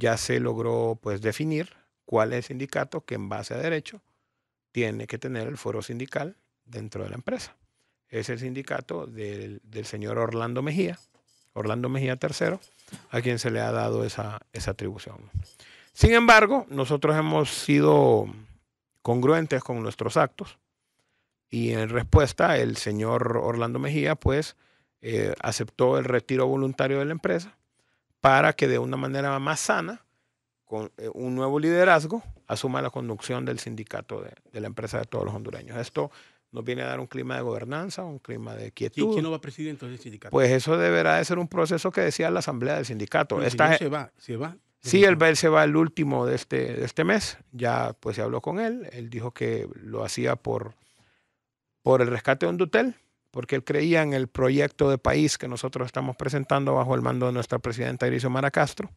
ya se logró pues definir cuál es el sindicato que en base a derecho tiene que tener el foro sindical dentro de la empresa. Es el sindicato del, señor Orlando Mejía, Orlando Mejía III, a quien se le ha dado esa, atribución. Sin embargo, nosotros hemos sido congruentes con nuestros actos y en respuesta el señor Orlando Mejía pues eh, aceptó el retiro voluntario de la empresa para que de una manera más sana, con eh, un nuevo liderazgo, asuma la conducción del sindicato de, la empresa de todos los hondureños. Esto nos viene a dar un clima de gobernanza, un clima de quietud. ¿Y quién no va a presidir sindicato? Pues eso deberá de ser un proceso que decía la asamblea del sindicato. ¿El Esta, se va, se va. Sí, él, se va el último de este, de este mes. Ya pues se habló con él. Él dijo que lo hacía por, por el rescate de un dutel, porque él creía en el proyecto de país que nosotros estamos presentando bajo el mando de nuestra presidenta Iris Mara Castro.